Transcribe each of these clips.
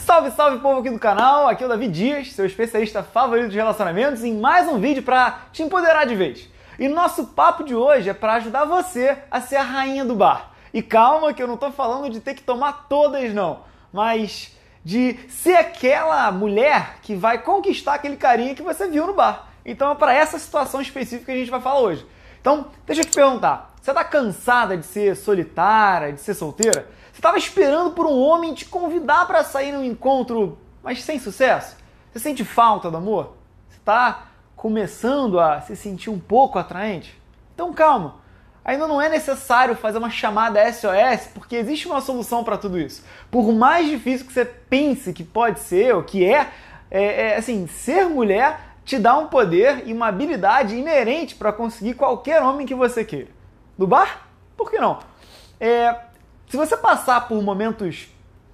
Salve, salve povo aqui do canal, aqui é o Davi Dias, seu especialista favorito de relacionamentos, em mais um vídeo para te empoderar de vez. E nosso papo de hoje é para ajudar você a ser a rainha do bar. E calma que eu não tô falando de ter que tomar todas não, mas de ser aquela mulher que vai conquistar aquele carinha que você viu no bar. Então é para essa situação específica que a gente vai falar hoje. Então, deixa eu te perguntar: você tá cansada de ser solitária, de ser solteira? Você tava esperando por um homem te convidar para sair num encontro, mas sem sucesso? Você sente falta do amor? Você tá começando a se sentir um pouco atraente? Então, calma. Ainda não é necessário fazer uma chamada SOS, porque existe uma solução para tudo isso. Por mais difícil que você pense que pode ser ou que é, é, é assim, ser mulher te dá um poder e uma habilidade inerente para conseguir qualquer homem que você queira. no bar? Por que não? É, se você passar por momentos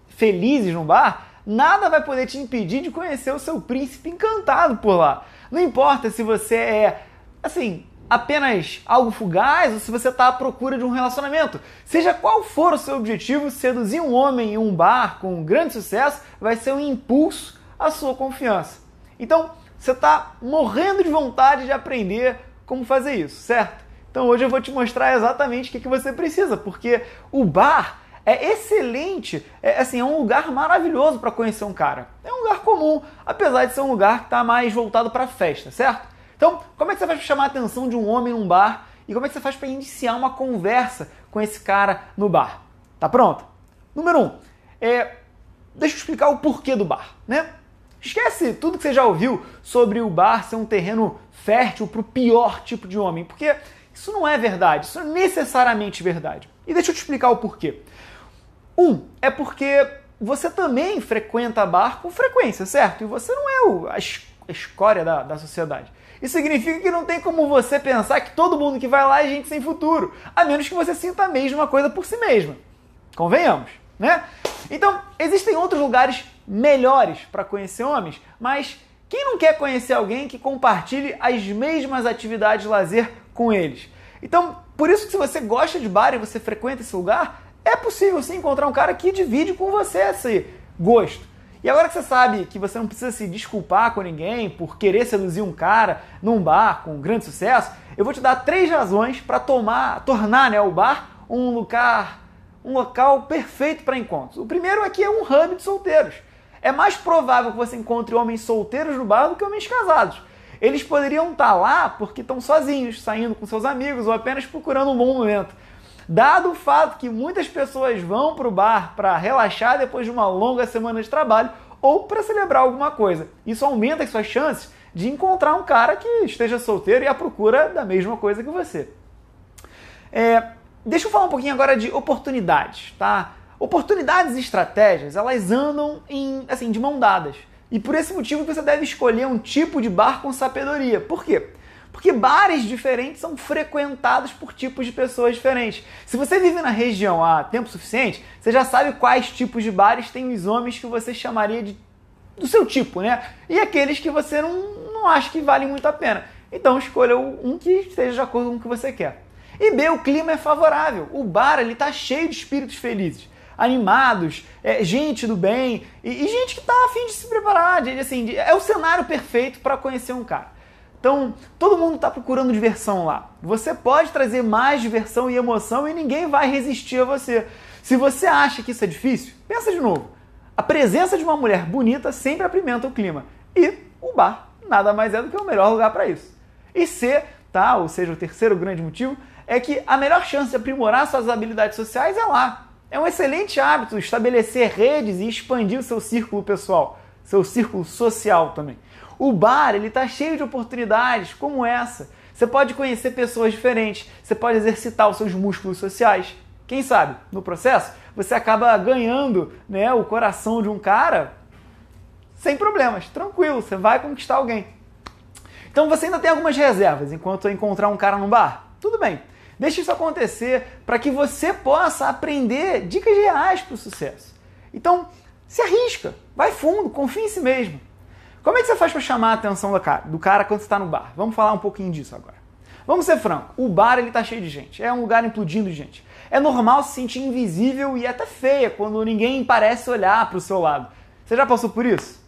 felizes no bar, nada vai poder te impedir de conhecer o seu príncipe encantado por lá. Não importa se você é, assim, apenas algo fugaz ou se você está à procura de um relacionamento. Seja qual for o seu objetivo, seduzir um homem em um bar com um grande sucesso vai ser um impulso à sua confiança. Então, você está morrendo de vontade de aprender como fazer isso, certo? Então hoje eu vou te mostrar exatamente o que, que você precisa, porque o bar é excelente, é, assim, é um lugar maravilhoso para conhecer um cara. É um lugar comum, apesar de ser um lugar que está mais voltado para festa, certo? Então, como é que você faz para chamar a atenção de um homem num bar e como é que você faz para iniciar uma conversa com esse cara no bar? Tá pronto? Número 1. Um, é, deixa eu explicar o porquê do bar, né? Esquece tudo que você já ouviu sobre o bar ser um terreno fértil para o pior tipo de homem, porque isso não é verdade, isso não é necessariamente verdade. E deixa eu te explicar o porquê. Um, é porque você também frequenta bar com frequência, certo? E você não é o, a, escória da, da sociedade. Isso significa que não tem como você pensar que todo mundo que vai lá é gente sem futuro, a menos que você sinta a mesma coisa por si mesma. Convenhamos né? Então, existem outros lugares melhores para conhecer homens, mas quem não quer conhecer alguém que compartilhe as mesmas atividades de lazer com eles? Então, por isso que se você gosta de bar e você frequenta esse lugar, é possível sim encontrar um cara que divide com você esse gosto. E agora que você sabe que você não precisa se desculpar com ninguém por querer seduzir um cara num bar com grande sucesso, eu vou te dar três razões para tomar, tornar né, o bar um lugar um local perfeito para encontros. O primeiro aqui é, é um hub de solteiros. É mais provável que você encontre homens solteiros no bar do que homens casados. Eles poderiam estar tá lá porque estão sozinhos, saindo com seus amigos ou apenas procurando um bom momento. Dado o fato que muitas pessoas vão para o bar para relaxar depois de uma longa semana de trabalho ou para celebrar alguma coisa, isso aumenta as suas chances de encontrar um cara que esteja solteiro e à procura da mesma coisa que você. É, Deixa eu falar um pouquinho agora de oportunidades, tá? Oportunidades e estratégias, elas andam em, assim, de mão dadas. E por esse motivo você deve escolher um tipo de bar com sabedoria. Por quê? Porque bares diferentes são frequentados por tipos de pessoas diferentes. Se você vive na região há tempo suficiente, você já sabe quais tipos de bares têm os homens que você chamaria de do seu tipo, né? E aqueles que você não, não acha que valem muito a pena. Então escolha um que esteja de acordo com o que você quer. E B, o clima é favorável. O bar ele tá cheio de espíritos felizes, animados, é, gente do bem e, e gente que tá afim de se preparar. De, assim, de, é o cenário perfeito para conhecer um cara. Então, todo mundo está procurando diversão lá. Você pode trazer mais diversão e emoção e ninguém vai resistir a você. Se você acha que isso é difícil, pensa de novo. A presença de uma mulher bonita sempre apimenta o clima. E o bar nada mais é do que o melhor lugar para isso. E C, tá, ou seja, o terceiro grande motivo, é que a melhor chance de aprimorar suas habilidades sociais é lá. É um excelente hábito estabelecer redes e expandir o seu círculo pessoal, seu círculo social também. O bar ele está cheio de oportunidades como essa. Você pode conhecer pessoas diferentes, você pode exercitar os seus músculos sociais. Quem sabe, no processo, você acaba ganhando né, o coração de um cara sem problemas, tranquilo, você vai conquistar alguém. Então você ainda tem algumas reservas enquanto encontrar um cara no bar? Tudo bem. Deixe isso acontecer para que você possa aprender dicas reais para o sucesso. Então, se arrisca, vai fundo, confia em si mesmo. Como é que você faz para chamar a atenção do cara, do cara quando você está no bar? Vamos falar um pouquinho disso agora. Vamos ser franco, o bar ele tá cheio de gente, é um lugar implodindo de gente. É normal se sentir invisível e até feia quando ninguém parece olhar para o seu lado. Você já passou por isso?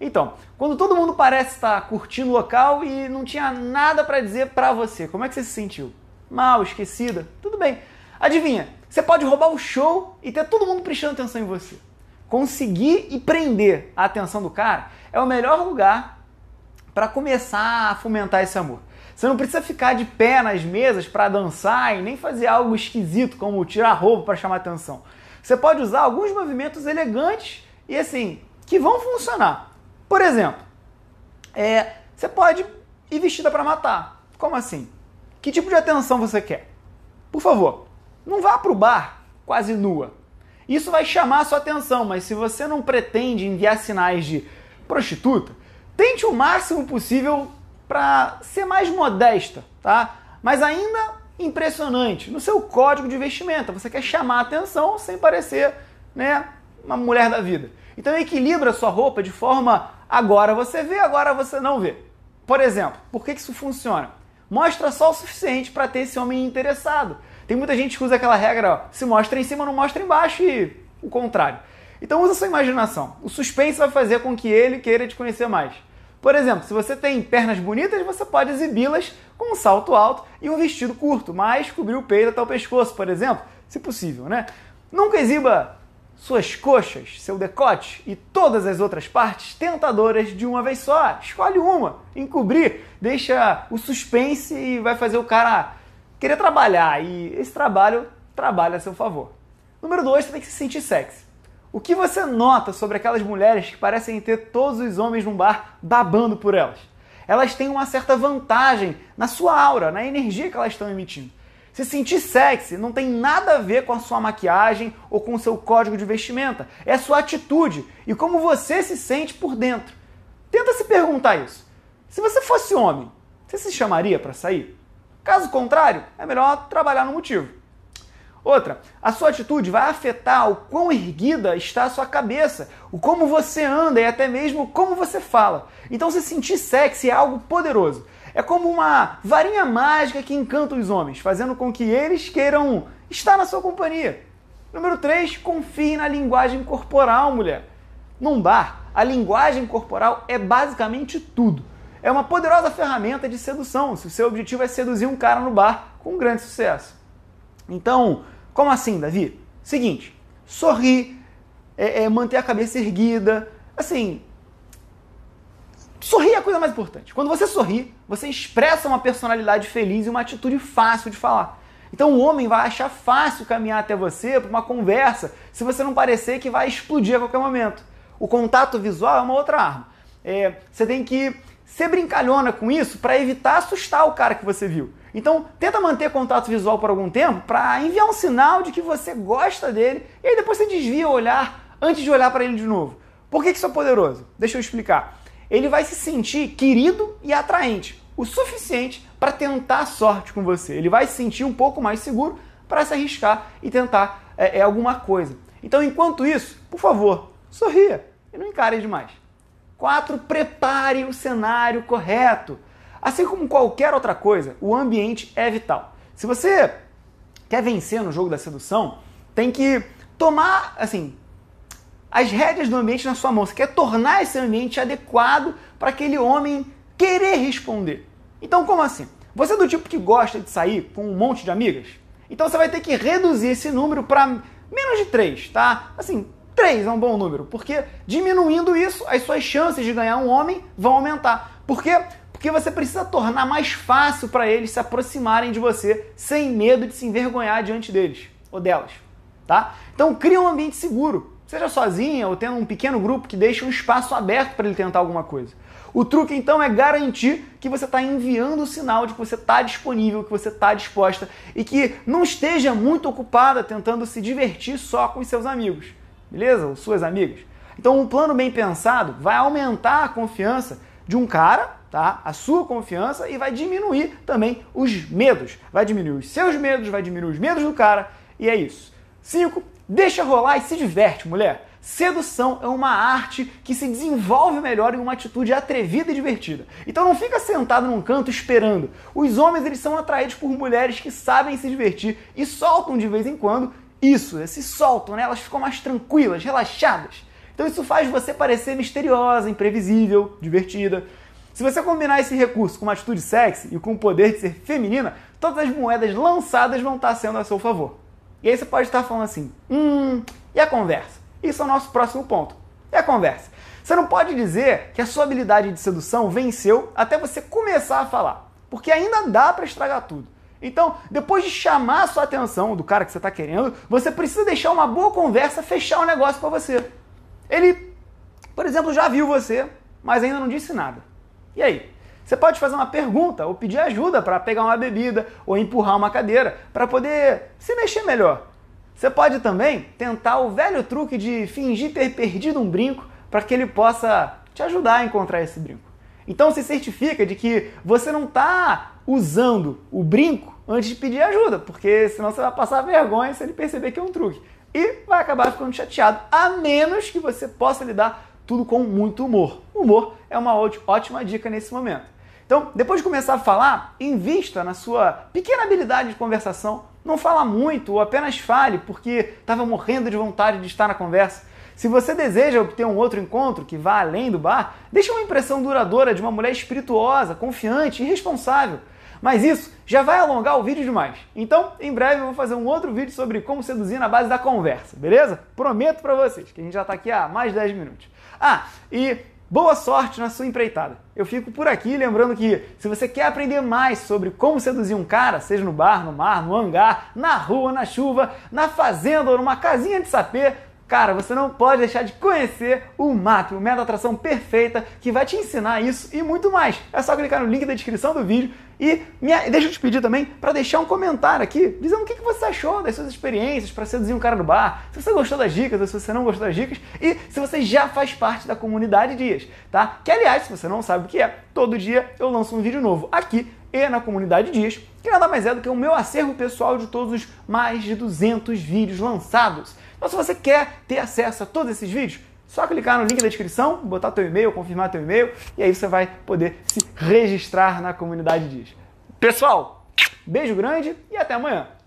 Então, quando todo mundo parece estar curtindo o local e não tinha nada para dizer para você, como é que você se sentiu? mal, esquecida, tudo bem. Adivinha, você pode roubar o show e ter todo mundo prestando atenção em você. Conseguir e prender a atenção do cara é o melhor lugar para começar a fomentar esse amor. Você não precisa ficar de pé nas mesas para dançar e nem fazer algo esquisito como tirar roupa para chamar atenção. Você pode usar alguns movimentos elegantes e assim que vão funcionar. Por exemplo, é, você pode ir vestida para matar. Como assim? Que tipo de atenção você quer? Por favor, não vá para o bar quase nua. Isso vai chamar a sua atenção, mas se você não pretende enviar sinais de prostituta, tente o máximo possível para ser mais modesta, tá? Mas ainda impressionante no seu código de vestimenta. Você quer chamar a atenção sem parecer, né, uma mulher da vida. Então equilibra a sua roupa de forma agora você vê, agora você não vê. Por exemplo, por que isso funciona? mostra só o suficiente para ter esse homem interessado. Tem muita gente que usa aquela regra, ó, se mostra em cima, não mostra embaixo e o contrário. Então usa sua imaginação. O suspense vai fazer com que ele queira te conhecer mais. Por exemplo, se você tem pernas bonitas, você pode exibi-las com um salto alto e um vestido curto, mas cobrir o peito até o pescoço, por exemplo, se possível, né? Nunca exiba suas coxas, seu decote e todas as outras partes tentadoras de uma vez só. Escolhe uma, encobrir, deixa o suspense e vai fazer o cara querer trabalhar. E esse trabalho trabalha a seu favor. Número 2, você tem que se sentir sexy. O que você nota sobre aquelas mulheres que parecem ter todos os homens num bar babando por elas? Elas têm uma certa vantagem na sua aura, na energia que elas estão emitindo. Se sentir sexy não tem nada a ver com a sua maquiagem ou com o seu código de vestimenta. É a sua atitude e como você se sente por dentro. Tenta se perguntar isso. Se você fosse homem, você se chamaria para sair? Caso contrário, é melhor trabalhar no motivo. Outra, a sua atitude vai afetar o quão erguida está a sua cabeça, o como você anda e até mesmo como você fala. Então se sentir sexy é algo poderoso. É como uma varinha mágica que encanta os homens, fazendo com que eles queiram estar na sua companhia. Número 3, confie na linguagem corporal, mulher. Num bar, a linguagem corporal é basicamente tudo. É uma poderosa ferramenta de sedução, se o seu objetivo é seduzir um cara no bar com grande sucesso. Então, como assim, Davi? Seguinte, sorrir, é, é manter a cabeça erguida, assim, Sorrir é a coisa mais importante. Quando você sorri, você expressa uma personalidade feliz e uma atitude fácil de falar. Então o homem vai achar fácil caminhar até você para uma conversa, se você não parecer que vai explodir a qualquer momento. O contato visual é uma outra arma. É, você tem que ser brincalhona com isso para evitar assustar o cara que você viu. Então, tenta manter contato visual por algum tempo para enviar um sinal de que você gosta dele e aí depois você desvia o olhar antes de olhar para ele de novo. Por que, que isso é poderoso? Deixa eu explicar ele vai se sentir querido e atraente, o suficiente para tentar sorte com você. Ele vai se sentir um pouco mais seguro para se arriscar e tentar é, é, alguma coisa. Então, enquanto isso, por favor, sorria e não encare demais. 4. Prepare o cenário correto. Assim como qualquer outra coisa, o ambiente é vital. Se você quer vencer no jogo da sedução, tem que tomar, assim, as rédeas do ambiente na sua mão. Você quer tornar esse ambiente adequado para aquele homem querer responder. Então, como assim? Você é do tipo que gosta de sair com um monte de amigas? Então você vai ter que reduzir esse número para menos de três, tá? Assim, três é um bom número, porque diminuindo isso, as suas chances de ganhar um homem vão aumentar. Por quê? Porque você precisa tornar mais fácil para eles se aproximarem de você sem medo de se envergonhar diante deles ou delas, tá? Então cria um ambiente seguro seja sozinha ou tendo um pequeno grupo que deixe um espaço aberto para ele tentar alguma coisa. O truque então é garantir que você está enviando o sinal de que você está disponível, que você está disposta e que não esteja muito ocupada tentando se divertir só com seus amigos, beleza? Ou suas amigas. Então, um plano bem pensado vai aumentar a confiança de um cara, tá? A sua confiança e vai diminuir também os medos. Vai diminuir os seus medos, vai diminuir os medos do cara e é isso. 5. Deixa rolar e se diverte, mulher. Sedução é uma arte que se desenvolve melhor em uma atitude atrevida e divertida. Então não fica sentado num canto esperando. Os homens eles são atraídos por mulheres que sabem se divertir e soltam de vez em quando isso, eles se soltam, né? elas ficam mais tranquilas, relaxadas. Então isso faz você parecer misteriosa, imprevisível, divertida. Se você combinar esse recurso com uma atitude sexy e com o poder de ser feminina, todas as moedas lançadas vão estar sendo a seu favor. E aí você pode estar falando assim, hum, e a conversa? Isso é o nosso próximo ponto. E a conversa? Você não pode dizer que a sua habilidade de sedução venceu até você começar a falar, porque ainda dá para estragar tudo. Então, depois de chamar a sua atenção do cara que você está querendo, você precisa deixar uma boa conversa fechar o um negócio para você. Ele, por exemplo, já viu você, mas ainda não disse nada. E aí? Você pode fazer uma pergunta ou pedir ajuda para pegar uma bebida ou empurrar uma cadeira para poder se mexer melhor. Você pode também tentar o velho truque de fingir ter perdido um brinco para que ele possa te ajudar a encontrar esse brinco. Então se certifica de que você não está usando o brinco antes de pedir ajuda, porque senão você vai passar vergonha se ele perceber que é um truque. E vai acabar ficando chateado, a menos que você possa lidar tudo com muito humor. Humor é uma ótima dica nesse momento. Então, depois de começar a falar, invista na sua pequena habilidade de conversação. Não fala muito ou apenas fale porque estava morrendo de vontade de estar na conversa. Se você deseja obter um outro encontro que vá além do bar, deixe uma impressão duradoura de uma mulher espirituosa, confiante e responsável. Mas isso já vai alongar o vídeo demais. Então, em breve eu vou fazer um outro vídeo sobre como seduzir na base da conversa, beleza? Prometo para vocês que a gente já está aqui há mais de 10 minutos. Ah, e boa sorte na sua empreitada. Eu fico por aqui lembrando que se você quer aprender mais sobre como seduzir um cara, seja no bar, no mar, no hangar, na rua, na chuva, na fazenda ou numa casinha de sapê, Cara, você não pode deixar de conhecer o MAP, o método atração perfeita, que vai te ensinar isso e muito mais. É só clicar no link da descrição do vídeo e me, deixa eu te pedir também para deixar um comentário aqui dizendo o que, que você achou das suas experiências para seduzir um cara no bar, se você gostou das dicas ou se você não gostou das dicas e se você já faz parte da comunidade Dias, tá? Que aliás, se você não sabe o que é, todo dia eu lanço um vídeo novo aqui e na comunidade Dias, que nada mais é do que o meu acervo pessoal de todos os mais de 200 vídeos lançados. Então, se você quer ter acesso a todos esses vídeos, só clicar no link da descrição, botar teu e-mail, confirmar teu e-mail e aí você vai poder se registrar na comunidade Diz. Pessoal, beijo grande e até amanhã.